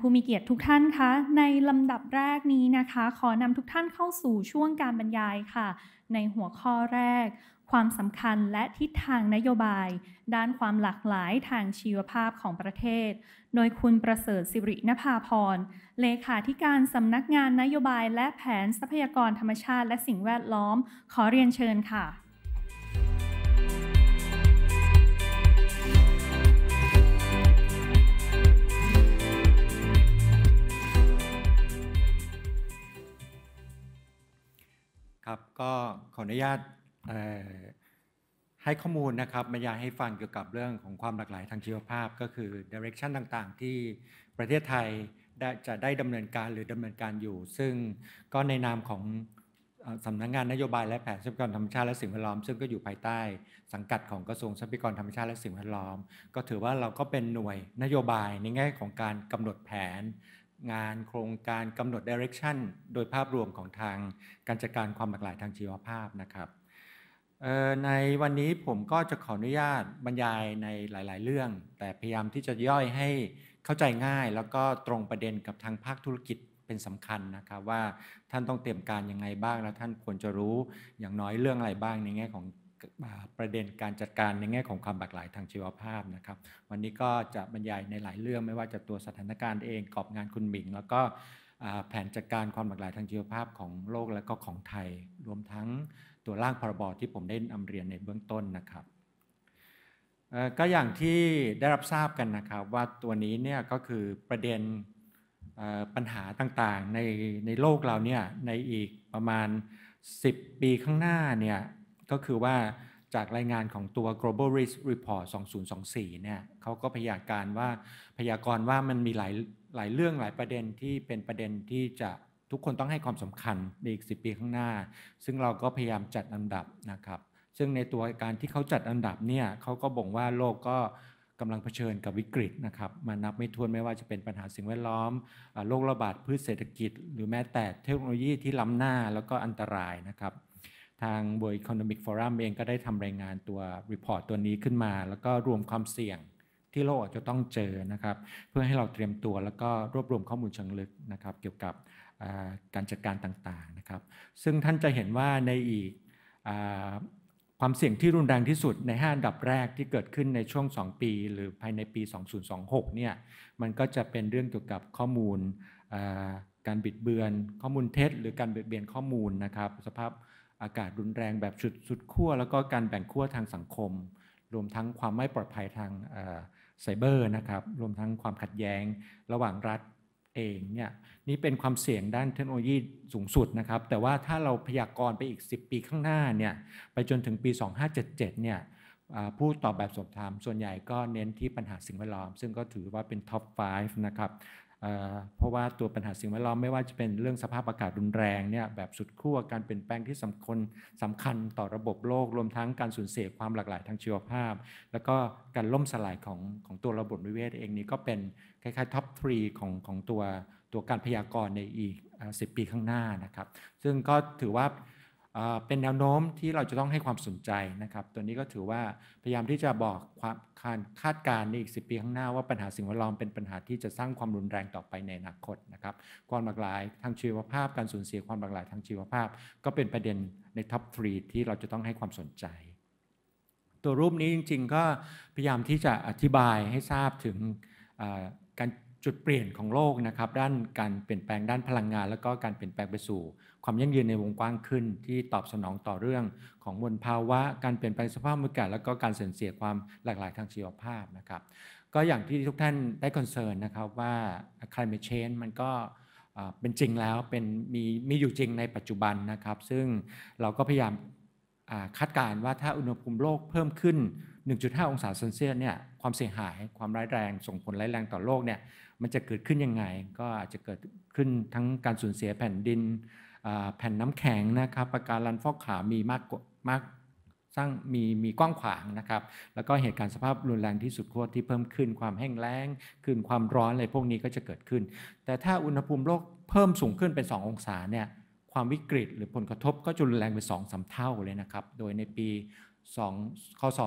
ผู้มีเกียรติทุกท่านคะ ในลำดับแรกนี้นะคะ ขอนำทุกท่านเข้าสู่ช่วงการบรรยายค่ะ ในหัวข้อแรก ความสำคัญและทิศทางนโยบาย ด้านความหลากหลายทางชีวภาพของประเทศ โดยคุณประเสริฐสิรินภาพร เลขาธิการสำนักงานนโยบายและแผนทรัพยากรธรรมชาติและสิ่งแวดล้อม ขอเรียนเชิญค่ะครับก็ขออนุญาตให้ข้อมูลนะครับบรรยายให้ฟังเกี่ยวกับเรื่องของความหลากหลายทางชีวภาพก็คือดิเรกชันต่าง ๆ ที่ประเทศไทยจะได้ดำเนินการหรือดำเนินการอยู่ ซึ่งก็ในนามของสำนักงงานนโยบายและแผนทรัพยากรธรรมชาติและสิ่งแวดล้อม ซึ่งก็อยู่ภายใต้สังกัดของกระทรวงทรัพยากรธรรมชาติและสิ่งแวดล้อม ก็ถือว่าเราก็เป็นหน่วยนโยบายในแง่ของการกำหนดแผนงานโครงการกำหนดดิเรกชันโดยภาพรวมของทางการจัดการความหลากหลายทางชีวภาพนะครับ ในวันนี้ผมก็จะขออนุญาตบรรยายในหลายๆ เรื่อง แต่พยายามที่จะย่อยให้เข้าใจง่าย แล้วก็ตรงประเด็นกับทางภาคธุรกิจเป็นสำคัญนะครับว่าท่านต้องเตรียมการยังไงบ้าง แล้วท่านควรจะรู้อย่างน้อยเรื่องอะไรบ้างในแง่ของประเด็นการจัดการในแง่ของความหลากหลายทางชีวภาพนะครับ วันนี้ก็จะบรรยายในหลายเรื่องไม่ว่าจะตัวสถานการณ์เองกรอบงานคุณหมิง แล้วก็แผนจัดการความหลากหลายทางชีวภาพของโลกและก็ของไทยรวมทั้งตัวร่างพรบที่ผมได้นำเรียนในเบื้องต้นนะครับก็อย่างที่ได้รับทราบกันนะครับว่าตัวนี้เนี่ยก็คือประเด็นปัญหาต่างๆในในโลกเราเนี่ยในอีกประมาณ 10 ปีข้างหน้าเนี่ยก็คือว่าจากรายงานของตัว global risk report 2024 เนี่ยเขาก็พยากรณ์ว่าพยากรณ์ว่ามันมีหลายหลายเรื่องหลายประเด็นที่เป็นประเด็นที่จะทุกคนต้องให้ความสำคัญในอีก 10ปีข้างหน้า ซึ่งเราก็พยายามจัดอันดับนะครับ ซึ่งในตัวการที่เขาจัดอันดับเนี่ยเขาก็บ่งว่าโลกก็กำลังเผชิญกับวิกฤตนะครับ มานับไม่ถ้วนไม่ว่าจะเป็นปัญหาสิ่งแวดล้อมโรคระบาดพืชเศรษฐกิจหรือแม้แต่เทคโนโลยีที่ล้ำหน้าแล้วก็อันตรายนะครับทาง World Economic Forum เองก็ได้ทำรายงานตัวรีพอร์ตตัวนี้ขึ้นมา แล้วก็รวมความเสี่ยงที่โลกจะต้องเจอนะครับเพื่อให้เราเตรียมตัวแล้วก็รวบรวมข้อมูลเชิงลึกนะครับเกี่ยวกับการจัดการต่างๆนะครับซึ่งท่านจะเห็นว่าในอีกความเสี่ยงที่รุนแรงที่สุดใน5อันดับแรกที่เกิดขึ้นในช่วง 2 ปีหรือภายในปี 2026เนี่ยมันก็จะเป็นเรื่องเกี่ยวกับข้อมูลการบิดเบือนข้อมูลเท็จ หรือการบิดเบียนข้อมูลนะครับสภาพอากาศรุนแรงแบบสุดสุดขั้วแล้วก็การแบ่งขั้วทางสังคม รวมทั้งความไม่ปลอดภัยทางไซเบอร์นะครับรวมทั้งความขัดแย้งระหว่างรัฐเองเนี่ยนี่เป็นความเสี่ยงด้านเทคโนโลยีสูงสุดนะครับแต่ว่าถ้าเราพยากรณ์ไปอีก 10 ปีข้างหน้าเนี่ยไปจนถึงปี 2577เนี่ยผู้ตอบแบบสอบถาม ส่วนใหญ่ก็เน้นที่ปัญหาสิ่งแวดล้อม ซึ่งก็ถือว่าเป็นท็อป5นะครับเพราะว่าตัวปัญหาสิ่งแวดล้อมไม่ว่าจะเป็นเรื่องสภาพอากาศรุนแรงเนี่ยแบบสุดขั้วการเปลี่ยนแปลงที่สำคัญสำคัญต่อระบบโลกรวมทั้งการสูญเสียความหลากหลายทางชีวภาพ แล้วก็การล่มสลายของของตัวระบบนิเวศเองนี้ก็เป็นคล้ายๆท็อปทรีของของตัวตัวการพยากรณ์ในอีก 10 ปีข้างหน้านะครับ ซึ่งก็ถือว่าเป็นแนวโน้มที่เราจะต้องให้ความสนใจนะครับตัวนี้ก็ถือว่าพยายามที่จะบอกความคาดการณ์ในอีก 10ปีข้างหน้าว่าปัญหาสิ่งแวดล้อมเป็นปัญหาที่จะสร้างความรุนแรงต่อไปในอนาคตนะครับความหลากหลายทางชีวภาพการสูญเสียความหลากหลายทางชีวภาพ ก็เป็นประเด็นในท็อปทีที่เราจะต้องให้ความสนใจ ตัวรูปนี้จริง ๆ ก็พยายามที่จะอธิบายให้ทราบถึงการจุดเปลี่ยนของโลกนะครับด้านการเปลี่ยนแปลงด้านพลังงานแล้วก็การเปลี่ยนแปลงไปสู่ความยั่งยืนในวงกว้างขึ้นที่ตอบสนองต่อเรื่องของมวลภาวะการเปลี่ยนแปลงสภาพอากาศและก็การสูญเสียความหลากหลายทางชีวภาพนะครับก็อย่างที่ทุกท่านได้คอนเซิร์นนะครับว่า climate change มันก็เป็นจริงแล้ว เป็นมีมีอยู่จริงในปัจจุบันนะครับ ซึ่งเราก็พยายามคาดการณ์ว่าถ้าอุณหภูมิโลกเพิ่มขึ้น 1.5 องศาเซลเซียสเนี่ยความเสียหายความร้ายแรง ส่งผลร้ายแรงต่อโลกเนี่ยมันจะเกิดขึ้นยังไงก็อาจจะเกิดขึ้นทั้งการสูญเสียแผ่นดินแผ่นน้ำแข็งนะครับปะการังฟอกขาวมีมากมากสร้างมีมีกว้างขวางนะครับแล้วก็เหตุการณ์สภาพรุนแรงที่สุดขั้วที่เพิ่มขึ้นความแห้งแล้งขึ้นความร้อน อะไรพวกนี้ก็จะเกิดขึ้น แต่ถ้าอุณหภูมิโลกเพิ่มสูงขึ้นเป็น 2 องศาเนี่ยความวิกฤตหรือผลกระทบก็จะรุนแรงเป็นสอสเท่าเลยนะครับ โดยในปี2คศ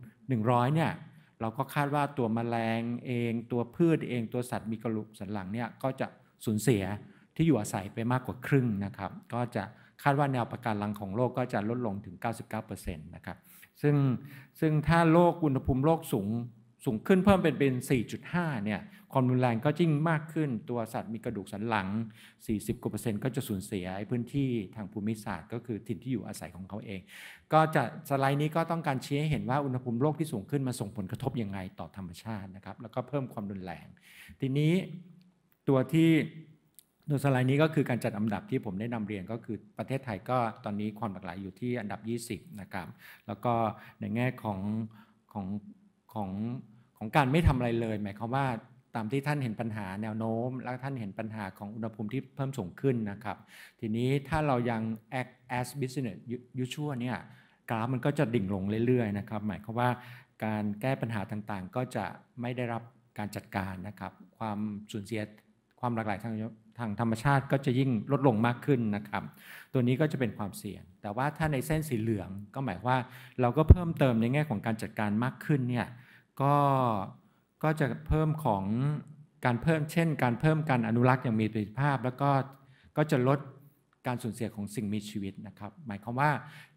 2100เนี่ยเราก็คาดว่าตัวมแมลงเอง ตัวพืช เองตัวสัตว์ มีกระดูกสันหลังเนี่ยก็จะสูญเสียที่อยู่อาศัยไปมากกว่าครึ่งนะครับ ก็จะคาดว่าแนวปะการังของโลกก็จะลดลงถึง 99%นะครับ ซึ่งซึ่งถ้าโลกอุณหภูมิโลกสูง สูงขึ้นเพิ่มเป็นเป็น 4.5 เนี่ย ความรุนแรงก็ยิ่งมากขึ้นตัวสัตว์มีกระดูกสันหลัง 40กว่าเปอร์เซ็นต์ก็จะสูญเสียพื้นที่ทางภูมิศาสตร์ก็คือถิ่นที่อยู่อาศัยของเขาเอง ก็จะสไลด์นี้ก็ต้องการชี้ให้เห็นว่าอุณหภูมิโลกที่สูงขึ้นมาส่งผลกระทบยังไงต่อธรรมชาตินะครับแล้วก็เพิ่มความรุนแรงทีนี้ตัวที่โดยสไลด์นี้ก็คือการจัดอันดับที่ผมได้นำเรียนก็คือประเทศไทยก็ตอนนี้ความหลากหลายอยู่ที่อันดับ 20 นะครับ แล้วก็ในแง่ของของของของการไม่ทำอะไรเลย หมายความว่าตามที่ท่านเห็นปัญหาแนวโน้มแล้วท่านเห็นปัญหาของอุณหภูมิที่เพิ่มสูงขึ้นนะครับ ทีนี้ถ้าเรายัง act as business usual เนี่ยกราฟมันก็จะดิ่งลงเรื่อยๆนะครับ หมายความว่าการแก้ปัญหาต่างๆ ก็จะไม่ได้รับการจัดการนะครับความสูญเสียความหลากหลายทางทางธรรมชาติก็จะยิ่งลดลงมากขึ้นนะครับ ตัวนี้ก็จะเป็นความเสี่ยง แต่ว่าถ้าในเส้นสีเหลืองก็หมายว่าเราก็เพิ่มเติมในแง่ของการจัดการมากขึ้นเนี่ยก็ก็จะเพิ่มของการเพิ่มเช่นการเพิ่มการอนุรักษ์อย่างมีประสิทธิภาพ แล้วก็ก็จะลดการสูญเสียของสิ่งมีชีวิตนะครับ หมายความว่า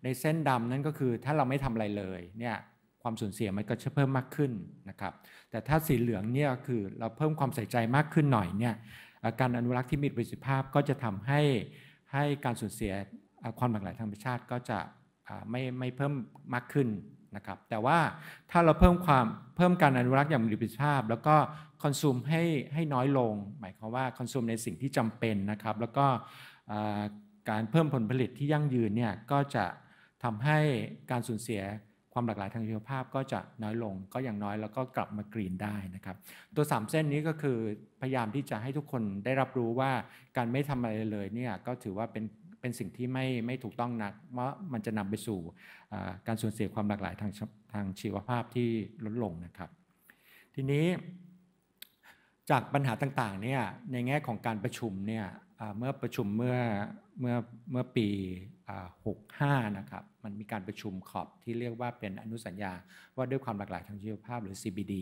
ในเส้นดำนั่นก็คือถ้าเราไม่ทำอะไรเลยเนี่ยความสูญเสียมันก็จะเพิ่มมากขึ้นนะครับแต่ถ้าสีเหลืองเนี่ยคือเราเพิ่มความใส่ใจมากขึ้นหน่อยเนี่ยการอนุรักษ์ที่มีประสิทธิภาพก็จะทำให้ให้การสูญเสียความหลากหลายทางธรรมชาติก็จะไม่ไม่เพิ่มมากขึ้นนะครับแต่ว่าถ้าเราเพิ่มความเพิ่มการอนุรักษ์อย่างมีประสิทธิภาพ แล้วก็คอนซูมให้ให้น้อยลงหมายความว่าคอนซูมในสิ่งที่จำเป็นนะครับแล้วก็การเพิ่มผลผลิตที่ยั่งยืนเนี่ยก็จะทำให้การสูญเสียความหลากหลายทางชีวภาพก็จะน้อยลง ก็อย่างน้อยแล้วก็กลับมากรีนได้นะครับ ตัว3เส้นนี้ก็คือพยายามที่จะให้ทุกคนได้รับรู้ว่าการไม่ทำอะไรเลยเนี่ยก็ถือว่าเป็นเป็นสิ่งที่ไม่ไม่ถูกต้องนักเพราะมันจะนำไปสู่การสูญเสียความหลากหลายทางทางชีวภาพที่ลดลงนะครับ ทีนี้จากปัญหาต่างๆเนี่ยในแง่ของการประชุมเนี่ยเมื่อประชุมเมื่อเมื่อเมื่อปี65 นะครับ มันมีการประชุมขอบที่เรียกว่าเป็นอนุสัญญาว่าด้วยความหลากหลายทางชีวภาพหรือ CBD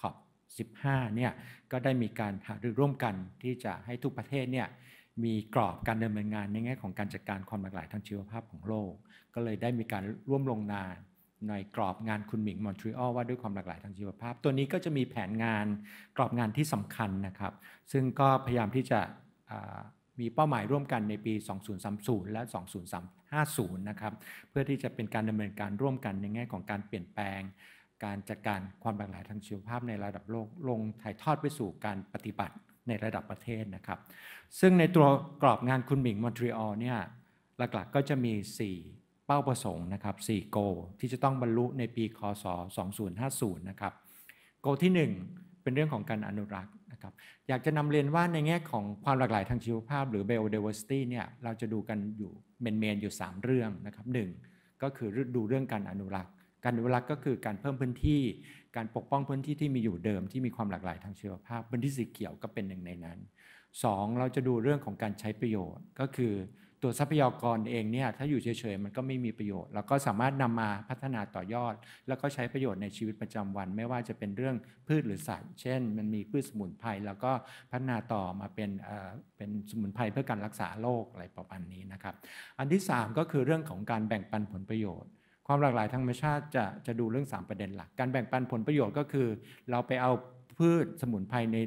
ขอบ15เนี่ยก็ได้มีการหารือร่วมกันที่จะให้ทุกประเทศเนี่ยมีกรอบการดำเนินงาน ในแง่ของการจัดการความหลากหลายทางชีวภาพของโลก ก็เลยได้มีการร่วมลงนามในกรอบงานคุณหมิงมอนทรีออลว่าด้วยความหลากหลายทางชีวภาพ ตัวนี้ก็จะมีแผนงานกรอบงานที่สำคัญนะครับซึ่งก็พยายามที่จะมีเป้าหมายร่วมกันในปี 2030 และ 2050นะครับ เพื่อที่จะเป็นการดำเนินการร่วมกันในแง่ของการเปลี่ยนแปลง การจัดการความหลากหลายทางชีวภาพในระดับโลกลงถ่ายทอดไปสู่การปฏิบัติในระดับประเทศนะครับ ซึ่งในตัวกรอบงานคุณหมิงมอนทรีออลเนี่ยหลักๆก็จะมี 4 เป้าประสงค์นะครับ 4 โกที่จะต้องบรรลุในปีคศ2050นะครับโกที่1 เป็นเรื่องของการอนุรักษ์ครับอยากจะนำเรียนว่าในแง่ของความหลากหลายทางชีวภาพหรือ biodiversity เนี่ยเราจะดูกันอยู่เมนๆอยู่ 3 เรื่องนะครับหก็คือดูเรื่องการอนุรักษ์ การอนุรักษ์ก็คือการเพิ่มพื้นที่ การปกป้องพื้นที่ที่มีอยู่เดิมที่มีความหลากหลายทางชีวภาพพื้นที่สีเขียวก็เป็นหนึ่งในนั้น 2. เราจะดูเรื่องของการใช้ประโยชน์ก็คือตัวทรัพยากรเองเนี่ยถ้าอยู่เฉยๆ มันก็ไม่มีประโยชน์แล้วก็สามารถนำมาพัฒนาต่อยอด แล้วก็ใช้ประโยชน์ในชีวิตประจำวัน ไม่ว่าจะเป็นเรื่องพืชหรือสัตว์เช่น มันมีพืชสมุนไพรแล้วก็พัฒนาต่อมาเป็นเป็นสมุนไพรเพื่อการรักษาโรคอะไรประมาณนี้นะครับอันที่ 3 ก็คือเรื่องของการแบ่งปันผลประโยชน์ ความหลากหลายทางธรรมชาติจะจะดูเรื่อง 3 ประเด็นหลักการแบ่งปันผลประโยชน์ก็คือ เราไปเอาพืชสมุนไพรใน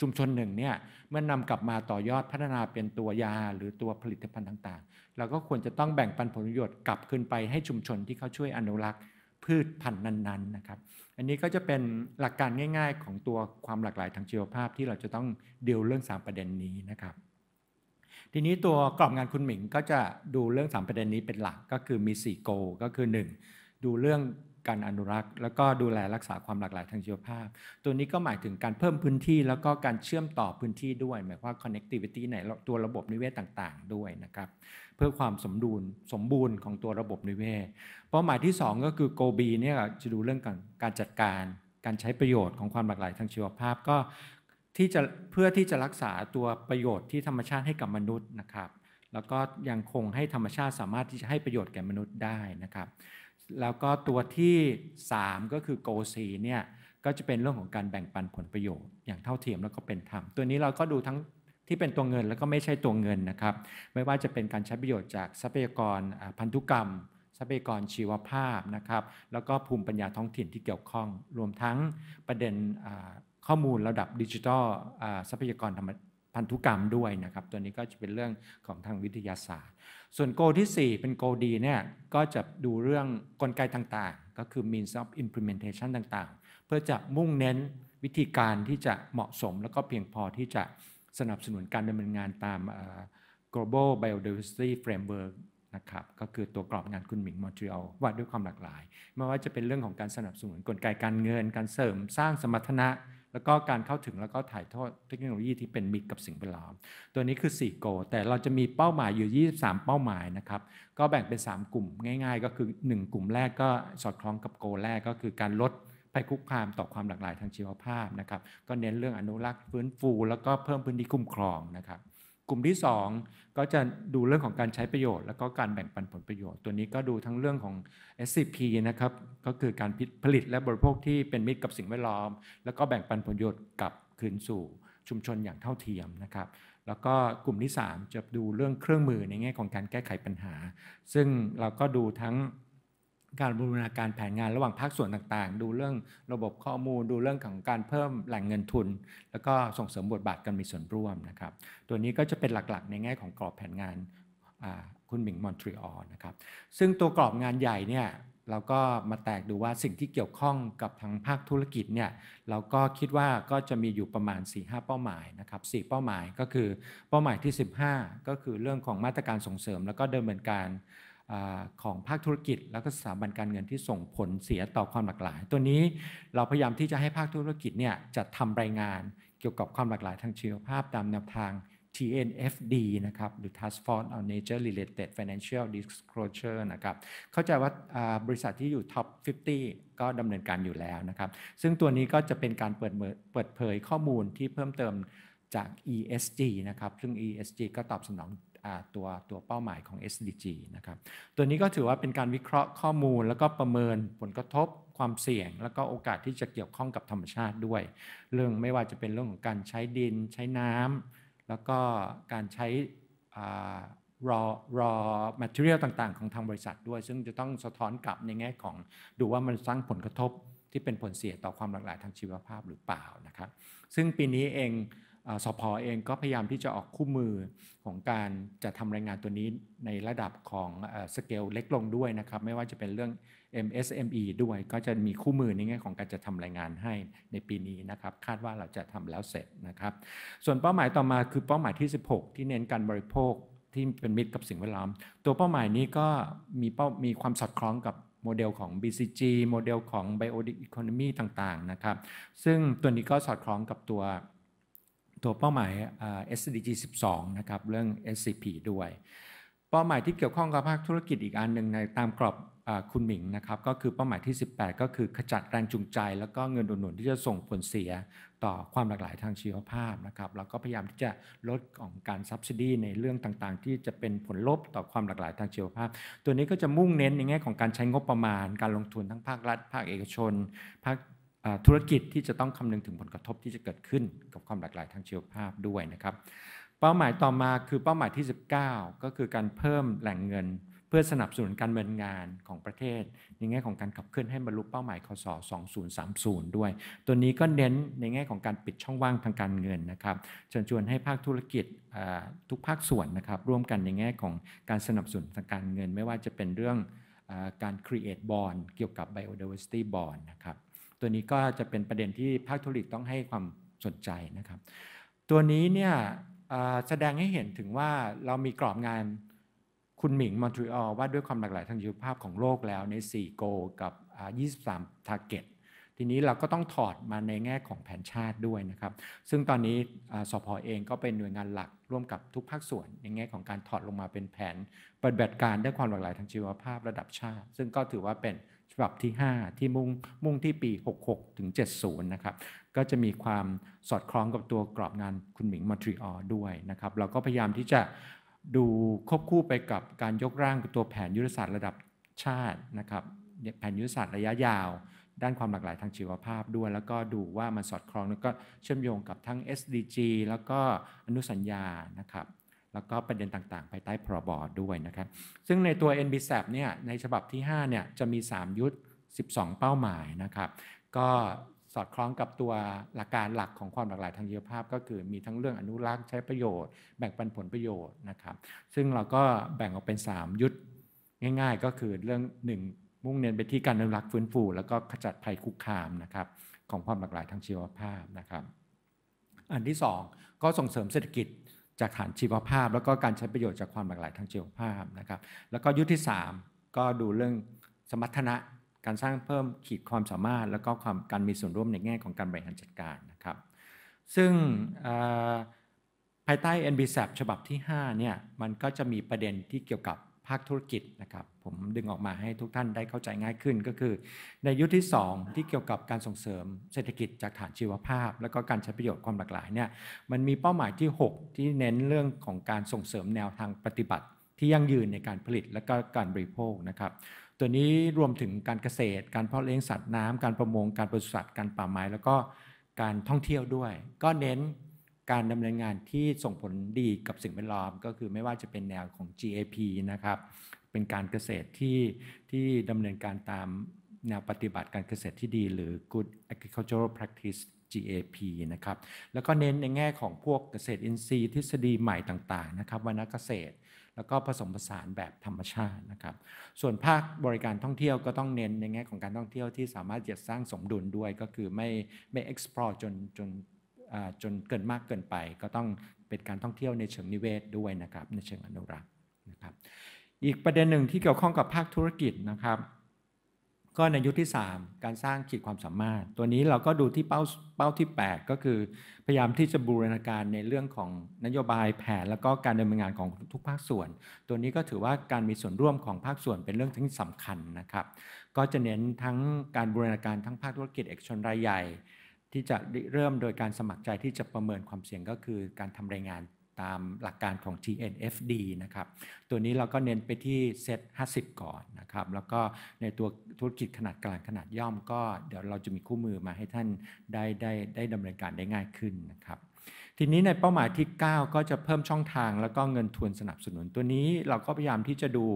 ชุมชนหนึ่งเนี่ยเมื่อนํำกลับมาต่อยอดพัฒนาเป็นตัวยา หรือตัวผลิตภัณฑ์ต่าง ๆ เราก็ควรจะต้องแบ่งปันผลประโยชน์กลับคืนไปให้ชุมชนที่เขาช่วยอนุรักษ์พืชพันธุ์นั้นๆนะครับอันนี้ก็จะเป็นหลักการง่าย ๆ ของตัวความหลากหลายทางชีวภาพที่เราจะต้องเดียวเรื่อง 3 ประเด็นนี้นะครับทีนี้ตัวกรอบงานคุณหมิงก็จะดูเรื่อง 3 ประเด็นนี้เป็นหลักก็คือมี4โกก็คือ 1 ดูเรื่องการอนุรักษ์แล้วก็ดูแลรักษาความหลากหลายทางชีวภาพ ตัวนี้ก็หมายถึงการเพิ่มพื้นที่แล้วก็การเชื่อมต่อพื้นที่ด้วย หมายความ connectivity ในตัวระบบนิเวศต่างๆ ด้วยนะครับ เพื่อความสมดุลสมบูรณ์ของตัวระบบนิเวศเป้าหมายที่ 2 ก็คือ GOB เนี่ยจะดูเรื่องการจัดการการใช้ประโยชน์ของความหลากหลายทางชีวภาพก็ที่จะเพื่อที่จะรักษาตัวประโยชน์ที่ธรรมชาติให้กับมนุษย์นะครับ แล้วก็ยังคงให้ธรรมชาติสามารถที่จะให้ประโยชน์แก่มนุษย์ได้นะครับแล้วก็ตัวที่ 3 ก็คือโกซีเนี่ยก็จะเป็นเรื่องของการแบ่งปันผลประโยชน์อย่างเท่าเทียมแล้วก็เป็นธรรมตัวนี้เราก็ดูทั้งที่เป็นตัวเงินแล้วก็ไม่ใช่ตัวเงินนะครับไม่ว่าจะเป็นการใช้ประโยชน์จากทรัพยากรพันธุกรรม ทรัพยากรชีวภาพนะครับแล้วก็ภูมิปัญญาท้องถิ่นที่เกี่ยวข้อง รวมทั้งประเด็นข้อมูลระดับดิจิทัลทรัพยากรธรรมพันธุกรรมด้วยนะครับ ตัวนี้ก็จะเป็นเรื่องของทางวิทยาศาสตร์ ส่วนโกที่ 4 เป็นโกดีเนี่ยก็จะดูเรื่องกลไกต่างๆ ก็คือ means of implementation ต่างๆ เพื่อจะมุ่งเน้นวิธีการที่จะเหมาะสม แล้วก็เพียงพอที่จะสนับสนุนการดำเนินงานตาม global biodiversity framework นะครับ ก็คือตัวกรอบงานคุณหมิงมอนทรีออลว่าด้วยความหลากหลาย ไม่ว่าจะเป็นเรื่องของการสนับสนุนกลไกการเงิน การเสริมสร้างสมรรถนะแล้วก็การเข้าถึงแล้วก็ถ่ายทอดเทคโนโลยีที่เป็นมิตรกับสิ่งแวดล้อม ตัวนี้คือ4โกแต่เราจะมีเป้าหมายอยู่ 23 เป้าหมายนะครับ ก็แบ่งเป็น 3 กลุ่มง่ายๆ ก็คือ 1 กลุ่มแรกก็สอดคล้องกับโกแรกก็คือการลดภัยคุกคามต่อความหลากหลายทางชีวภาพนะครับ ก็เน้นเรื่องอนุรักษ์ฟื้นฟูแล้วก็เพิ่มพื้นที่คุ้มครองนะครับกลุ่มที่ 2 ก็จะดูเรื่องของการใช้ประโยชน์ แล้วก็การแบ่งปันผลประโยชน์ตัวนี้ก็ดูทั้งเรื่องของ SCP นะครับก็คือการผลิตและบริโภคที่เป็นมิตรกับสิ่งแวดล้อม แล้วก็แบ่งปันผลประโยชน์กลับคืนสู่ ชุมชนอย่างเท่าเทียมนะครับแล้วก็กลุ่มที่ 3 จะดูเรื่องเครื่องมือในแง่ของการแก้ไขปัญหา ซึ่งเราก็ดูทั้งการบูรณาการแผนงานระหว่างภาคส่วนต่างๆ ดูเรื่องระบบข้อมูล ดูเรื่องของการเพิ่มแหล่งเงินทุน แล้วก็ส่งเสริมบทบาทการมีส่วนร่วมนะครับ ตัวนี้ก็จะเป็นหลักๆในแง่ของกรอบแผนงานคุณหมิงมอนทรีออลนะครับ ซึ่งตัวกรอบงานใหญ่เนี่ยเราก็มาแตกดูว่าสิ่งที่เกี่ยวข้องกับทางภาคธุรกิจเนี่ยเราก็คิดว่าก็จะมีอยู่ประมาณ 4-5 เป้าหมายนะครับสเป้าหมายก็คือเป้าหมายที่ 15 ก็คือเรื่องของมาตรการส่งเสริมแล้วก็ดำเนินการของภาคธุรกิจแล้วก็สถาบันการเงินที่ส่งผลเสียต่อความหลากหลาย ตัวนี้เราพยายามที่จะให้ภาคธุรกิจเนี่ยจัดทำรายงานเกี่ยวกับความหลากหลายทางชีวภาพตามแนวทาง TNFD นะครับหรือ Task Force on Nature Related Financial Disclosure นะครับ เข้าใจว่าบริษัทที่อยู่ Top 50 ก็ดำเนินการอยู่แล้วนะครับ ซึ่งตัวนี้ก็จะเป็นการเปิดเปิดเผยข้อมูลที่เพิ่มเติมจาก ESG นะครับซึ่ง ESG ก็ตอบสนองตัวตัวเป้าหมายของ SDG นะครับ ตัวนี้ก็ถือว่าเป็นการวิเคราะห์ข้อมูล แล้วก็ประเมินผลกระทบความเสี่ยง แล้วก็โอกาสที่จะเกี่ยวข้องกับธรรมชาติด้วย เรื่องไม่ว่าจะเป็นเรื่องของการใช้ดินใช้น้ำแล้วก็การใช้ raw raw material ต่างๆ ของทางบริษัทด้วย ซึ่งจะต้องสะท้อนกลับในแง่ของดูว่ามันสร้างผลกระทบที่เป็นผลเสียต่อความหลากหลายทางชีวภาพหรือเปล่านะครับซึ่งปีนี้เองสพอเองก็พยายามที่จะออกคู่มือของการจะทำรายงานตัวนี้ในระดับของสเกลเล็กลงด้วยนะครับไม่ว่าจะเป็นเรื่อง MSME ด้วยก็จะมีคู่มือในแง่ของการจะทำรายงานให้ในปีนี้นะครับคาดว่าเราจะทำแล้วเสร็จนะครับส่วนเป้าหมายต่อมาคือเป้าหมายที่ 16 ที่เน้นการบริโภคที่เป็นมิตรกับสิ่งแวดล้อม ตัวเป้าหมายนี้ก็มีเป้ามีความสอดคล้องกับโมเดลของ BCG โมเดลของ Bio Economy ต่างๆนะครับซึ่งตัวนี้ก็สอดคล้องกับตัวตัวเป้าหมาย SDG 12 นะครับ เรื่อง SCP ด้วย เป้าหมายที่เกี่ยวข้องกับภาคธุรกิจอีกอันหนึ่งในตามกรอบคุณหมิงนะครับ ก็คือเป้าหมายที่ 18 ก็คือขจัดแรงจูงใจ แล้วก็เงินอุดหนุนที่จะส่งผลเสียต่อความหลากหลายทางชีวภาพนะครับแล้วก็พยายามที่จะลดของการส ubsidy ในเรื่องต่างๆ ที่จะเป็นผลลบต่อความหลากหลายทางชีวภาพ ตัวนี้ก็จะมุ่งเน้นในแง่ของการใช้งบประมาณ การลงทุนทั้งภาครัฐภาคเอกชนภาคธุรกิจที่จะต้องคำนึงถึงผลกระทบที่จะเกิดขึ้นกับความหลากหลายทางชีวภาพด้วยนะครับ เป้าหมายต่อมาคือเป้าหมายที่ 19 ก็คือการเพิ่มแหล่งเงิน เพื่อสนับสนุนการดำเนินงานของประเทศ ในแง่ของการขับเคลื่อนให้บรรลุเป้าหมายคศ2030ด้วย ตัวนี้ก็เน้นในแง่ของการปิดช่องว่างทางการเงินนะครับเชิญชวนให้ภาคธุรกิจทุกภาคส่วนนะครับ ร่วมกันในแง่ของการสนับสนุนทางการเงินไม่ว่าจะเป็นเรื่องการ create bond เกี่ยวกับ biodiversity bond นะครับตัวนี้ก็จะเป็นประเด็นที่ภาคธุรกิจต้องให้ความสนใจนะครับ ตัวนี้เนี่ยแสดงให้เห็นถึงว่าเรามีกรอบงานคุณหมิงมอนทรีออลว่าด้วยความหลากหลายทางชีวภาพของโลกแล้วใน4โกกับ 23 t a r g e t ทีนี้เราก็ต้องถอดมาในแง่ของแผนชาติด้วยนะครับ ซึ่งตอนนี้สพอเองก็เป็นหน่วยงานหลักร่วมกับทุกภาคส่วน ในแง่ของการถอดลงมาเป็นแผนปฏิบัติการด้านความหลากหลายทางชีวภาพระดับชาติ ซึ่งก็ถือว่าเป็นฉบับที่ 5 ที่มุ่งมุ่งที่ปี 66ถึง70นะครับก็จะมีความสอดคล้องกับตัวกรอบงานคุณหมิงมอนทรีออลด้วยนะครับเราก็พยายามที่จะดูควบคู่ไปกับการยกร่างตัวแผนยุทธศาสตร์ระดับชาตินะครับแผนยุทธศาสตร์ระยะยาวด้านความหลากหลายทางชีวภาพด้วย แล้วก็ดูว่ามันสอดคล้องแล้วก็เชื่อมโยงกับทั้ง SDG แล้วก็อนุสัญญานะครับแล้วก็ประเด็นต่างๆภายใต้พรบด้วยนะครับซึ่งในตัว n b s a p เนี่ยในฉบับที่5เนี่ยจะมี 3 ยุทธ12 เป้าหมายนะครับก็สอดคล้องกับตัวหลักการหลักของความหลากหลายทางชีวภาพ ก็คือมีทั้งเรื่องอนุรักษ์ใช้ประโยชน์แบ่งปันผลประโยชน์นะครับซึ่งเราก็แบ่งออกเป็น 3 ยุทธง่ายๆ ก็คือเรื่อง 1 มุ่งเน้นไปที่การอนุรักษ์ฟื้นฟู แล้วก็ขจัดภัยคุกคามนะครับของความหลากหลายทางชีวภาพนะครับอันที่ 2 ก็ส่งเสริมเศรษฐกิจจากฐานชีวภาพแล้วก็การใช้ประโยชน์จากความหลากหลายทางชีวภาพนะครับแล้วก็ยุทธที่ 3 ก็ดูเรื่องสมรรถนะการสร้างเพิ่มขีดความสามารถ แล้วก็ความการมีส่วนร่วมในแง่ของการบริหารจัดการนะครับซึ่งภายใต้ NBSAP ฉบับที่5เนี่ยมันก็จะมีประเด็นที่เกี่ยวกับภาคธุรกิจนะครับผมดึงออกมาให้ทุกท่านได้เข้าใจง่ายขึ้นก็คือ ในยุคที่ 2 ที่เกี่ยวกับการส่งเสริมเศรษฐกิจจากฐานชีวภาพและก็การใช้ประโยชน์ความหลากหลายเนี่ยมันมีเป้าหมายที่ 6 ที่เน้นเรื่องของการส่งเสริมแนวทางปฏิบัติที่ยั่งยืนในการผลิตและก็การบริโภคนะครับตัวนี้รวมถึงการเกษตร การเพาะเลี้ยงสัตว์น้ำการประมงการปศุสัตว์การป่าไม้แล้วก็ การท่องเที่ยวด้วย ก็เน้นการดำเนินงานที่ส่งผลดีกับสิ่งแวดล้อมก็คือไม่ว่าจะเป็นแนวของ GAP นะครับ เป็นการเกษตรที่ที่ดำเนินการตามแนวปฏิบัติการเกษตรที่ดีหรือ Good Agricultural Practice GAP นะครับแล้วก็เน้นในแง่ของพวกเกษตรอินทรีย์ทฤษฎีใหม่ต่าง ๆ นะครับวรณเกษตรแล้วก็ผสมผสานแบบธรรมชาตินะครับ ส่วนภาคบริการท่องเที่ยวก็ต้องเน้นในแง่ของการท่องเที่ยวที่สามารถจะสร้างสมดุลด้วยก็คือไม่ไม่ explore จนจนจนเกินมากเกินไปก็ต้องเป็นการท่องเที่ยวในเชิงนิเวศด้วยนะครับ ในเชิงอนุรักษ์นะครับอีกประเด็นหนึ่งที่เกี่ยวข้องกับภาคธุรกิจนะครับก็ในยุคที่ 3 การสร้างขีดความสามารถ ตัวนี้เราก็ดูที่เป้าเป้าที่ 8 ก็คือพยายามที่จะบูรณาการในเรื่องของนโยบายแผนแล้วก็การดำเนินงานของทุกภาคส่วน ตัวนี้ก็ถือว่าการมีส่วนร่วมของภาคส่วนเป็นเรื่องที่สำคัญนะครับก็จะเน้นทั้งการบูรณาการทั้งภาคธุรกิจเอกชนรายใหญ่ที่จะเริ่มโดยการสมัครใจที่จะประเมินความเสี่ยงก็คือ การทำรายงานตามหลักการของ TNFD นะครับ ตัวนี้เราก็เน้นไปที่เซต50 ก่อนนะครับ แล้วก็ในตัวธุรกิจขนาดกลางขนาดย่อมก็เดี๋ยวเราจะมีคู่มือมาให้ท่านได้ได้ได้ดำเนินการได้ง่ายขึ้นนะครับ ทีนี้ในเป้าหมายที่ 9 ก็จะเพิ่มช่องทางแล้วก็เงินทุนสนับสนุนตัวนี้เราก็พยายามที่จะดู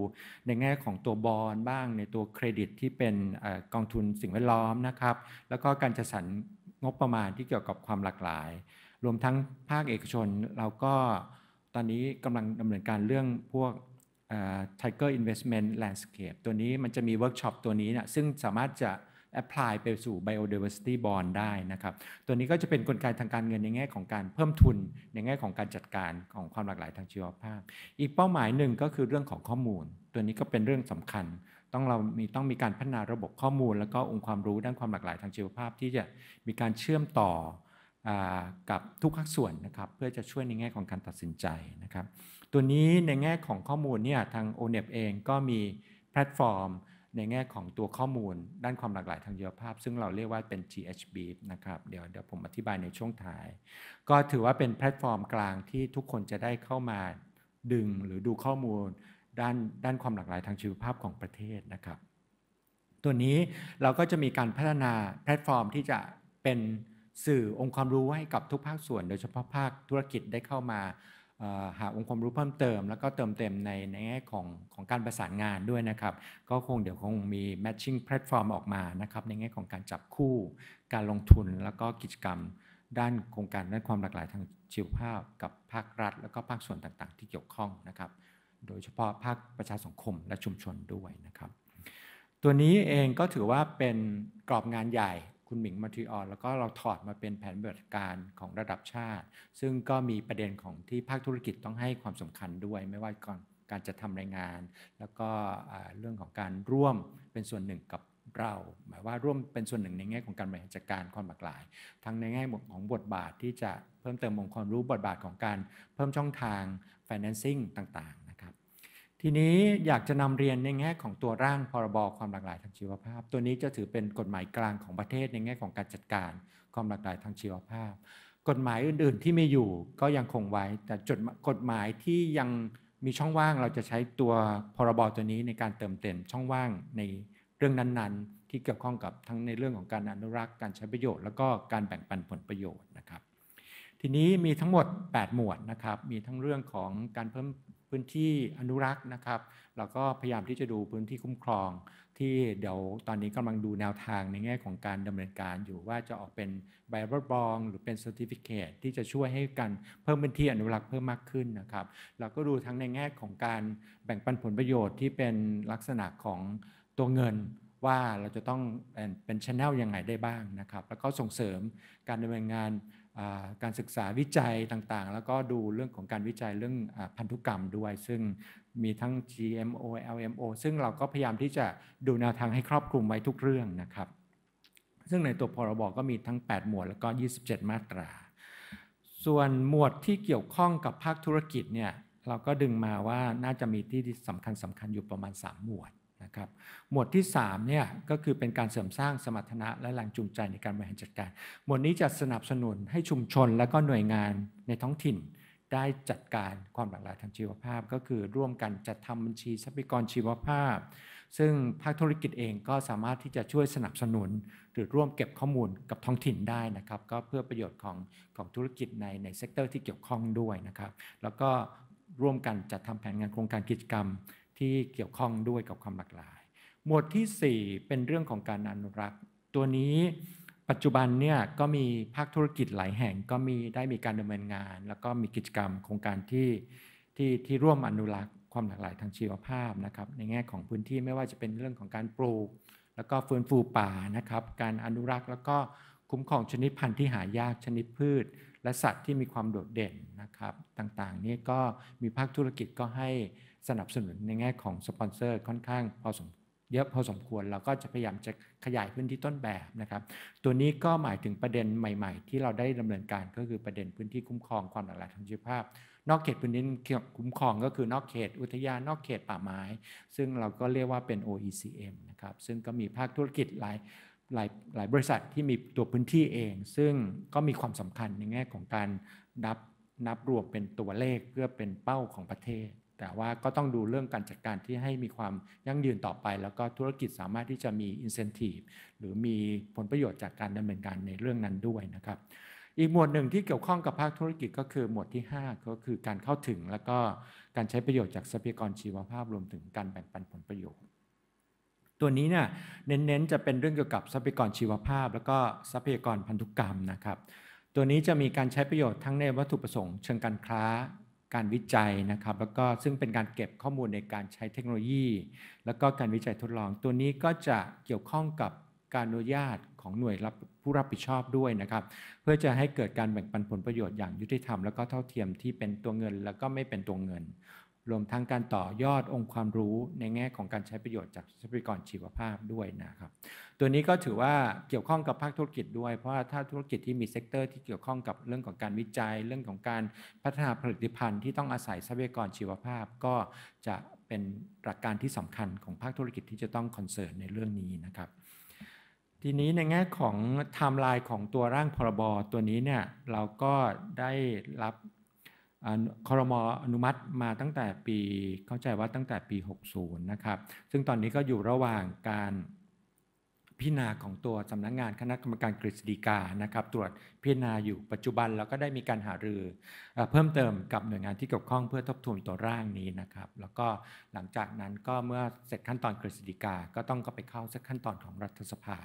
ในแง่ของตัวบอลบ้าง ในตัวเครดิตที่เป็นกองทุนสิ่งแวดล้อมนะครับ แล้วก็การจัดสรรงบประมาณที่เกี่ยวกับความหลากหลาย รวมทั้งภาคเอกชนเราก็ตอนนี้กำลังดำเนินการเรื่องพวก Tiger Investment Landscape ตัวนี้มันจะมีเวิร์กช็อปตัวนี้นะซึ่งสามารถจะแอพพลายไปสู่ biodiversity bond ได้นะครับ ตัวนี้ก็จะเป็นนกลไกทางการเงินในแง่ของการเพิ่มทุนในแง่ของการจัดการของความหลากหลายทางชีวภาพอีกเป้าหมายหนึ่งก็คือเรื่องของข้อมูล ตัวนี้ก็เป็นเรื่องสำาคัญต้องเรามีต้องมีการพัฒนาระบบข้อมูล แล้วก็องค์ความรู้ด้านความหลากหลายทางชีวภาพ ที่จะมีการเชื่อมต่อกับทุกภาคส่วนนะครับเพื่อจะช่วยในแง่ของการตัดสินใจนะครับตัวนี้ในแง่ของข้อมูลเนี่ยทาง o n e p เองก็มีแพลตฟอร์มในแง่ของตัวข้อมูล ด้านความหลากหลายทางชีวภาพ ซึ่งเราเรียกว่าเป็น GHB นะครับเดี๋ยวเดี๋ยวผมอธิบายในช่วงท้ายก็ถือว่าเป็นแพลตฟอร์มกลางที่ทุกคนจะได้เข้ามาดึงหรือดูข้อมูลด้านด้านความหลากหลายทางชีวภาพของประเทศนะครับ ตัวนี้เราก็จะมีการพัฒนาแพลตฟอร์มที่จะเป็นสื่อองค์ความรู้ให้กับทุกภาคส่วนโดยเฉพาะภาคธุรกิจได้เข้ามา หาองค์ความรู้เพิ่มเติม แล้วก็เติมเต็มในในแง่ของของการประสานงานด้วยนะครับ ก็คงเดี๋ยวคงมีแมทชิ่งแพลตฟอร์มออกมานะครับ ในแง่ของการจับคู่ การลงทุนแล้วก็กิจกรรม ด้านโครงการด้านความหลากหลายทางชีวภาพ กับภาครัฐ แล้วก็ภาคส่วนต่างๆ ที่เกี่ยวข้องนะครับโดยเฉพาะภาคประชาสังคมและชุมชนด้วยนะครับ ตัวนี้เองก็ถือว่าเป็นกรอบงานใหญ่ คุณหมิงมาทริออนแล้วก็เราถอดมาเป็นแผนบริการของระดับชาติ ซึ่งก็มีประเด็นของที่ภาคธุรกิจต้องให้ความสำคัญด้วยไม่ว่าก่อนการจะทำรายงาน แล้วก็เรื่องของการร่วมเป็นส่วนหนึ่งกับเรา หมายว่าร่วมเป็นส่วนหนึ่งในแง่ของการบริหารจัดการความหลากหลาย ทั้งในแง่ของบทบาทที่จะเพิ่มเติมองค์ความรู้บทบาทของการเพิ่มช่องทาง financing ต่างทีนี้อยากจะนำเรียนในแง่ของตัวร่างพรบความหลากหลายทางชีวภาพ ตัวนี้จะถือเป็นกฎหมายกลางของประเทศในแง่ของการจัดการความหลากหลายทางชีวภาพ กฎหมายอื่นๆที่ไม่อยู่ก็ยังคงไว้ แต่จดกฎหมายที่ยังมีช่องว่างเราจะใช้ตัวพรบตัวนี้ในการเติมเต็มช่องว่างในเรื่องนั้น ๆ ที่เกี่ยวข้องกับทั้งในเรื่องของการอนุรักษ์การใช้ประโยชน์แล้วก็การแบ่งปันผลประโยชน์นะครับทีนี้มีทั้งหมด 8 หมวดนะครับมีทั้งเรื่องของการเพิ่มพื้นที่อนุรักษ์นะครับเราก็พยายามที่จะดูพื้นที่คุ้มครองที่เดี๋ยวตอนนี้กำลังดูแนวทางในแง่ของการดำเนินการอยู่ว่าจะออกเป็นใบรับรองหรือเป็น c e r t i f i c a ที่จะช่วยให้กันเพิ่มพื้นที่อนุรักษ์เพิ่มมากขึ้นนะครับเราก็ดูทั้งในแง่ของการแบ่งปันผลประโยชน์ที่เป็นลักษณะของตัวเงินว่าเราจะต้องเป็นชแนลยังไงได้บ้างนะครับแล้วก็ส่งเสริมการดำเนินงานการศึกษาวิจัยต่างๆ แล้วก็ดูเรื่องของการวิจัยเรื่องพันธุกรรมด้วย ซึ่งมีทั้ง GMO LMO ซึ่งเราก็พยายามที่จะดูแนวทางให้ครอบคลุมไว้ทุกเรื่องนะครับ ซึ่งในตัวพรบก็มีทั้ง 8 หมวดแล้วก็ 27 มาตรา ส่วนหมวดที่เกี่ยวข้องกับภาคธุรกิจเนี่ยเราก็ดึงมาว่าน่าจะมีที่สำคัญสำคัญอยู่ประมาณ 3 หมวดครับหมวดที่3เนี่ยก็คือเป็นการเสริมสร้างสมรรถนะและแรงจูงใจในการบริหารจัดการ หมวดนี้จะสนับสนุนให้ชุมชนและก็หน่วยงานในท้องถิ่น ได้จัดการความหลากหลายทางชีวภาพ ก็คือร่วมกันจัดทำบัญชีทรัพยากรชีวภาพ ซึ่งภาคธุรกิจเองก็สามารถที่จะช่วยสนับสนุน หรือร่วมเก็บข้อมูลกับท้องถิ่นได้นะครับก็เพื่อประโยชน์ของของธุรกิจในในเซกเตอร์ที่เกี่ยวข้องด้วยนะครับแล้วก็ร่วมกันจัดทำแผนงานโครงการกิจกรรมที่เกี่ยวข้องด้วยกับความหลากหลาย หมวดที่ 4 เป็นเรื่องของการอนุรักษ์ ตัวนี้ ปัจจุบันเนี่ยก็มีภาคธุรกิจหลายแห่งก็มีได้มีการดำเนินงาน แล้วก็มีกิจกรรมโครงการที่ที่ที่ร่วมอนุรักษ์ความหลากหลายทางชีวภาพนะครับในแง่ของพื้นที่ไม่ว่าจะเป็นเรื่องของการปลูก แล้วก็ฟื้นฟูป่านะครับการอนุรักษ์ แล้วก็คุ้มครองชนิดพันธุ์ที่หายากชนิดพืช และสัตว์ที่มีความโดดเด่นนะครับต่างๆนี่ก็มีภาคธุรกิจก็ให้สนับสนุนในแง่ของ สปอนเซอร์ ค่อนข้างพอสมเยอะพอสมควรเราก็จะพยายามจะขยายพื้นที่ต้นแบบนะครับตัวนี้ก็หมายถึงประเด็นใหม่ๆ ที่เราได้ดำเนินการก็คือประเด็นพื้นที่คุ้มครองความหลากหลายทางชีวภาพ นอกเขตพื้นที่คุ้มครองก็คือนอกเขต อุทยานนอกเขตป่าไม้ซึ่งเราก็เรียกว่าเป็น OECM นะครับซึ่งก็มีภาคธุรกิจหลายหลายหลายบริษัทที่มีตัวพื้นที่เอง ซึ่งก็มีความสำคัญในแง่ของการนับนับรวมเป็นตัวเลขเพื่อเป็นเป้าของประเทศแต่ว่าก็ต้องดูเรื่องการจัดการที่ให้มีความยั่งยืนต่อไป แล้วก็ธุรกิจสามารถที่จะมี incentive หรือมีผลประโยชน์จากการดำเนินการในเรื่องนั้นด้วยนะครับ อีกหมวดหนึ่งที่เกี่ยวข้องกับภาคธุรกิจก็คือ หมวดที่ 5 ก็คือการเข้าถึงและก็การใช้ประโยชน์จากทรัพยากรชีวภาพรวมถึงการแบ่งปันผลประโยชน์ตัวนี้เนี่ยเน้นๆจะเป็นเรื่องเกี่ยวกับทรัพยากรชีวภาพ แล้วก็ทรัพยากรพันธุกรรมนะครับตัวนี้จะมีการใช้ประโยชน์ทั้งในวัตถุประสงค์เชิงการค้าการวิจัยนะครับ แล้วก็ซึ่งเป็นการเก็บข้อมูลในการใช้เทคโนโลยี แล้วก็การวิจัยทดลอง ตัวนี้ก็จะเกี่ยวข้องกับการอนุญาตของหน่วยรับผู้รับผิดชอบด้วยนะครับ เพื่อจะให้เกิดการแบ่งปันผลประโยชน์อย่างยุติธรรมแล้วก็เท่าเทียมที่เป็นตัวเงินแล้วก็ไม่เป็นตัวเงินรวมทั้งการต่อยอดองค์ความรู้ ในแง่ของการใช้ประโยชน์จากทรัพยากรชีวภาพด้วยนะครับ ตัวนี้ก็ถือว่าเกี่ยวข้องกับภาคธุรกิจด้วย เพราะว่าถ้าธุรกิจที่มีเซกเตอร์ที่เกี่ยวข้องกับเรื่องของการวิจัยเรื่องของการพัฒนาผลิตภัณฑ์ที่ต้องอาศัยทรัพยากรชีวภาพ ก็จะเป็นหลักการที่สำคัญของภาคธุรกิจที่จะต้องคอนเซิร์นในเรื่องนี้นะครับทีนี้ในแง่ของไทม์ไลน์ของตัวร่างพรบตัวนี้เนี่ยเราก็ได้รับคอรมออนุมัติมาตั้งแต่ปีเข้าใจว่าตั้งแต่ปี 60นะครับซึ่งตอนนี้ก็อยู่ระหว่างการพิจารณาของตัวสำนักงงานคณะกรรมการกฤษฎีกานะครับตรวจพิจารณาอยู่ปัจจุบันแล้วก็ได้มีการหารือเพิ่มเติมกับหน่วยงานที่เกี่ยวข้องเพื่อทบทวนตัวร่างนี้นะครับแล้วก็หลังจากนั้นก็เมื่อเสร็จขั้นตอนกฤษฎีกา ก็ต้องก็ไปเข้าสักขั้นตอนของรัฐสภา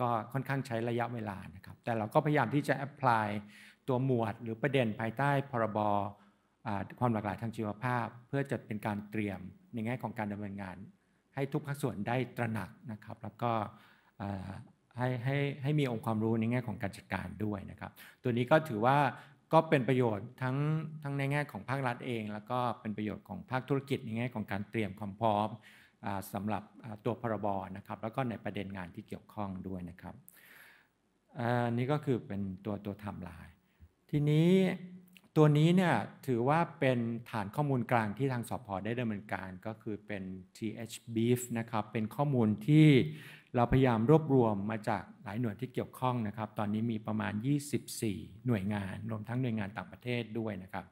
ก็ค่อนข้างใช้ระยะเวลานะครับแต่เราก็พยายามที่จะแอพพลายตัวหมวด หรือประเด็นภายใต้พรบรความหลากหลายทางชีวภาพเพื่อจะเป็นการเตรียมในแง่ของการดำเนินงาน ให้ทุกภาคส่วนได้ตระหนักนะครับแล้วก็ให้ให้ให้มีองค์ความรู้ในแง่ของการจัดการด้วยนะครับ ตัวนี้ก็ถือว่าก็เป็นประโยชน์ทั้งทั้งในแง่ของภาครัฐเอง แล้วก็เป็นประโยชน์ของภาคธุรกิจในแง่ของการเตรียมความพร้อมสำหรับตัวพรบนะครับแล้วก็ในประเด็นงานที่เกี่ยวข้องด้วยนะครับนี่ก็คือเป็นตัวตัวทำลาย ทีนี้ตัวนี้เนี่ยถือว่าเป็นฐานข้อมูลกลางที่ทางสพได้ดำเนินการก็คือเป็น TH Beef นะครับเป็นข้อมูลที่เราพยายามรวบรวมมาจากหลายหน่วยที่เกี่ยวข้องนะครับตอนนี้มีประมาณ 24 หน่วยงาน รวมทั้งหน่วยงานต่างประเทศด้วยนะครับ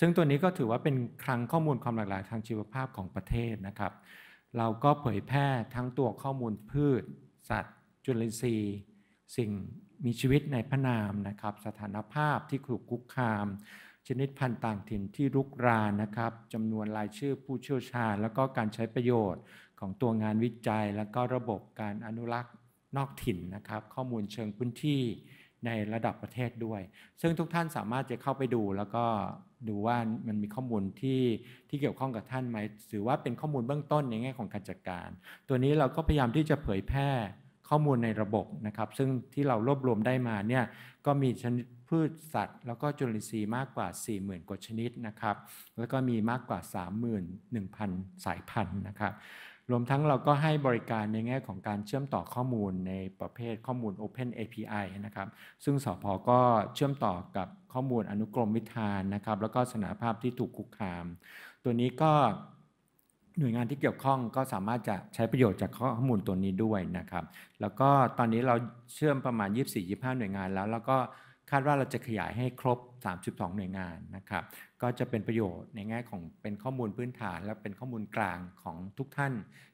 ซึ่งตัวนี้ก็ถือว่าเป็นคลังข้อมูลความหลากหลายทางชีวภาพของประเทศนะครับเราก็เผยแพร่ทั้งตัวข้อมูลพืช สัตว์ จุลินทรีย์ สิ่งมีชีวิตในพระนามนะครับสถานภาพที่ถูกคุกคามชนิดพันธุ์ต่างถิ่นที่รุกรานนะครับจำนวนรายชื่อผู้เชี่ยวชาญ แล้วก็การใช้ประโยชน์ของตัวงานวิจัย แล้วก็ระบบการอนุรักษ์นอกถิ่นนะครับ ข้อมูลเชิงพื้นที่ในระดับประเทศด้วย ซึ่งทุกท่านสามารถจะเข้าไปดู แล้วก็ดูว่ามันมีข้อมูลที่ที่เกี่ยวข้องกับท่านไหมถือว่าเป็นข้อมูลเบื้องต้นในแง่ของการจัดการ ตัวนี้เราก็พยายามที่จะเผยแพร่ข้อมูลในระบบนะครับซึ่งที่เรารวบรวมได้มาเนี่ยก็มีชนิดพืชสัตว์แล้วก็จุลินทรีย์มากกว่า 40,000กว่าชนิดนะครับแล้วก็มีมากกว่า 31,000สายพันธุ์นะครับรวมทั้งเราก็ให้บริการในแง่ของการเชื่อมต่อข้อมูลในประเภทข้อมูล Open API นะครับซึ่งสพก็เชื่อมต่อกับข้อมูลอนุกรมวิธานนะครับแล้วก็สนาภาพที่ถูกคุกคาม ตัวนี้ก็หน่วยงานที่เกี่ยวข้องก็สามารถจะใช้ประโยชน์จากข้อมูลตัวนี้ด้วยนะครับแล้วก็ตอนนี้เราเชื่อมประมาณ 24-25 หน่วยงานแล้วแล้วก็คาดว่าเราจะขยายให้ครบ 32 หน่วยงานนะครับ ก็จะเป็นประโยชน์ในแง่ของเป็นข้อมูลพื้นฐาน และเป็นข้อมูลกลางของทุกท่าน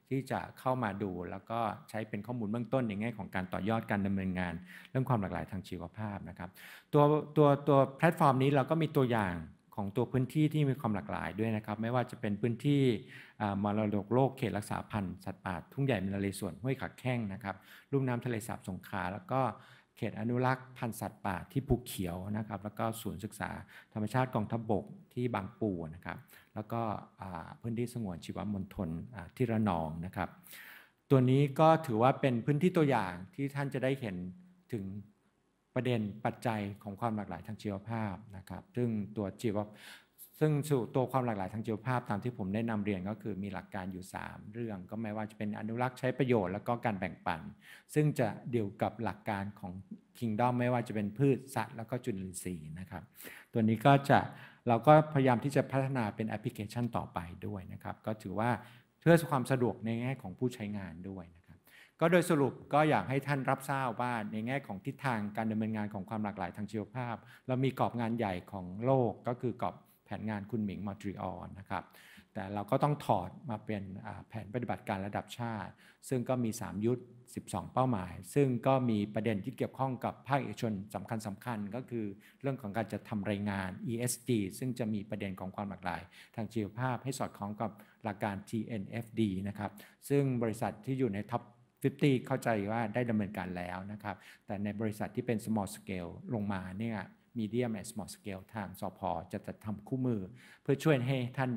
ที่จะเข้ามาดู แล้วก็ใช้เป็นข้อมูลเบื้องต้นในแง่ของการต่อยอดการดำเนินงาน เรื่องความหลากหลายทางชีวภาพนะครับตัวตัวตัวแพลตฟอร์มนี้เราก็มีตัวอย่างของตัวพื้นที่ที่มีความหลากหลายด้วยนะครับไม่ว่าจะเป็นพื้นที่มรดกโลกเขตรักษาพันธุ์สัตว์ป่าทุ่งใหญ่มินาเลส่วนห้วยขาแข้งนะครับลุ่มน้ำทะเลสาบสงขลาแล้วก็เขตอนุรักษ์พันธุ์สัตว์ป่าที่ภูเขียวนะครับแล้วก็ศูนย์ศึกษาธรรมชาติกองทัพบบกที่บางปูนะครับแล้วก็พื้นที่สงวนชีวมณฑลที่ระนองนะครับตัวนี้ก็ถือว่าเป็นพื้นที่ตัวอย่างที่ท่านจะได้เห็นถึงประเด็นปัจจัยของความหลากหลายทางชีวภาพนะครับ ซึ่งตัวชีวซึ่งตัวความหลากหลายทางชีวภาพตามที่ผมได้นำเรียนก็คือมีหลักการอยู่ 3 เรื่อง ก็ไม่ว่าจะเป็นอนุรักษ์ใช้ประโยชน์แล้วก็การแบ่งปัน ซึ่งจะเดี่ยวกับหลักการของคิงดอมไม่ว่าจะเป็นพืชสัตว์แล้วก็จุลินทรีย์นะครับ ตัวนี้ก็จะเราก็พยายามที่จะพัฒนาเป็นแอปพลิเคชันต่อไปด้วยนะครับ ก็ถือว่าเพื่อความสะดวกในแง่ของผู้ใช้งานด้วยนะก็โดยสรุปก็อยากให้ท่านรับทราบว่าในแง่ของทิศทางการดำเนินงานของความหลากหลายทางชีวภาพ เรามีกรอบงานใหญ่ของโลกก็คือกรอบแผนงานคุณหมิงมอนทรีออลนะครับ แต่เราก็ต้องถอดมาเป็นแผนปฏิบัติการระดับชาติ ซึ่งก็มี 3 ยุทธ12 เป้าหมาย ซึ่งก็มีประเด็นที่เกี่ยวข้องกับภาคเอกชนสำคัญสาคัญก็คือเรื่องของการจะทำรายงาน ESG ซึ่งจะมีประเด็นของความหลากหลาย ทางชีวภาพให้สอดคล้องกับหลักการ TNFD นะครับซึ่งบริษัทที่อยู่ในท็อป50เข้าใจว่าได้ดำเนินการแล้วนะครับแต่ในบริษัทที่เป็น small scale ลงมาเนี่ย medium and small scale ทางสพจะจัดทำคู่มือ เพื่อช่วยให้ท่าน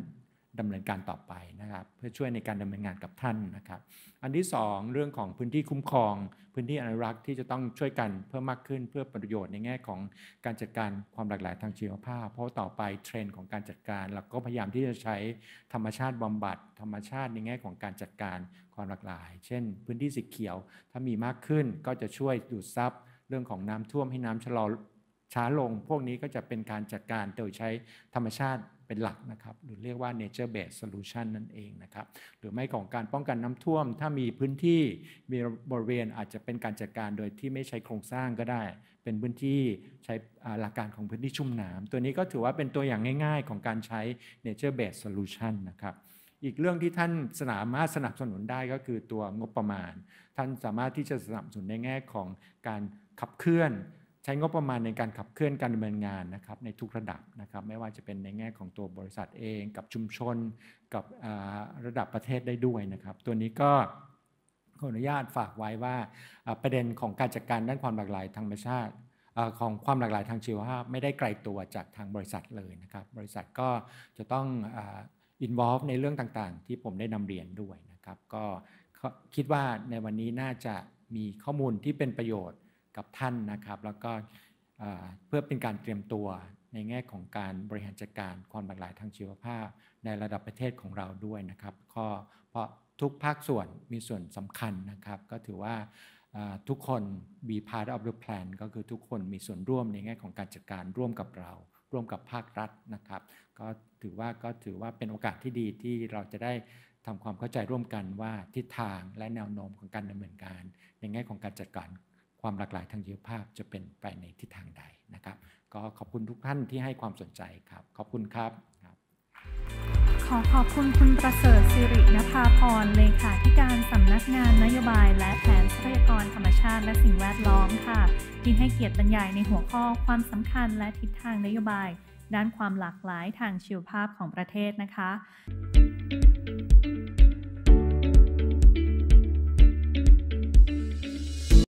ดำเนินการต่อไปนะครับเพื่อช่วยในการดำเนินงานกับท่านนะครับอันที่ 2 เรื่องของพื้นที่คุ้มครอง พื้นที่อนุรักษ์ที่จะต้องช่วยกันเพิ่มมากขึ้นเพื่อประโยชน์ในแง่ของการจัดการความหลากหลายทางชีวภาพเพราะต่อไปเทรนด์ของการจัดการเราก็พยายามที่จะใช้ธรรมชาติบำบัดธรรมชาติในแง่ของการจัดการความหลากหลาย เช่นพื้นที่สีเขียว ถ้ามีมากขึ้นก็จะช่วยดูดซับเรื่องของน้ำท่วมให้น้ำชะลอช้าลง พวกนี้ก็จะเป็นการจัดการโดยใช้ธรรมชาติเป็นหลักนะครับ หรือเรียกว่า nature based solution นั่นเองนะครับ หรือไม่ของการป้องกันน้ำท่วม ถ้ามีพื้นที่มีบริเวณอาจจะเป็นการจัดการโดยที่ไม่ใช้โครงสร้างก็ได้ เป็นพื้นที่ใช้หลักการของพื้นที่ชุ่มน้ำตัวนี้ก็ถือว่าเป็นตัวอย่างง่าย ๆ ของการใช้ nature based solution นะครับอีกเรื่องที่ท่านสามารถสนับสนุนได้ก็คือตัวงบประมาณ ท่านสามารถที่จะสนับสนุนในแง่ของการขับเคลื่อน ใช้งบประมาณในการขับเคลื่อนการดำเนินงานนะครับ ในทุกระดับนะครับ ไม่ว่าจะเป็นในแง่ของตัวบริษัทเองกับชุมชนกับระดับประเทศได้ด้วยนะครับ ตัวนี้ก็ขออนุญาตฝากไว้ว่าประเด็นของการจัดการด้านความหลากหลายทางธรรมชาติของความหลากหลายทางชีวภาพไม่ได้ไกลตัวจากทางบริษัทเลยนะครับ บริษัทก็จะต้องอินวอล์ฟในเรื่องต่างๆ ที่ผมได้นำเรียนด้วยนะครับ ก็คิดว่าในวันนี้น่าจะมีข้อมูลที่เป็นประโยชน์กับท่านนะครับ แล้วก็เพื่อเป็นการเตรียมตัวในแง่ของการบริหารจัดการความหลากหลายทางชีวภาพในระดับประเทศของเราด้วยนะครับ ก็เพราะทุกภาคส่วนมีส่วนสำคัญนะครับ ก็ถือว่าทุกคน be part of the plan ก็คือทุกคนมีส่วนร่วมในแง่ของการจัดการร่วมกับเราร่วมกับภาครัฐนะครับ ก็ถือว่าก็ถือว่าเป็นโอกาสที่ดีที่เราจะได้ทำความเข้าใจร่วมกันว่าทิศทางและแนวโน้มของการดำเนินการในแง่ของการจัดการความหลากหลายทางยุภาพจะเป็นไปในทิศทางใดนะครับ ก็ขอบคุณทุกท่านที่ให้ความสนใจครับ ขอบคุณครับครับขอขอบคุณคุณประเสริฐสิรินภาพร เลขาธิการสำนักงานนโยบายและแผนทรัพยากรธรรมชาติและสิ่งแวดล้อมค่ะที่ให้เกียรติบรรยายในหัวข้อความสำคัญและทิศทางนโยบาย ด้านความหลากหลายทางชีวภาพของประเทศนะคะ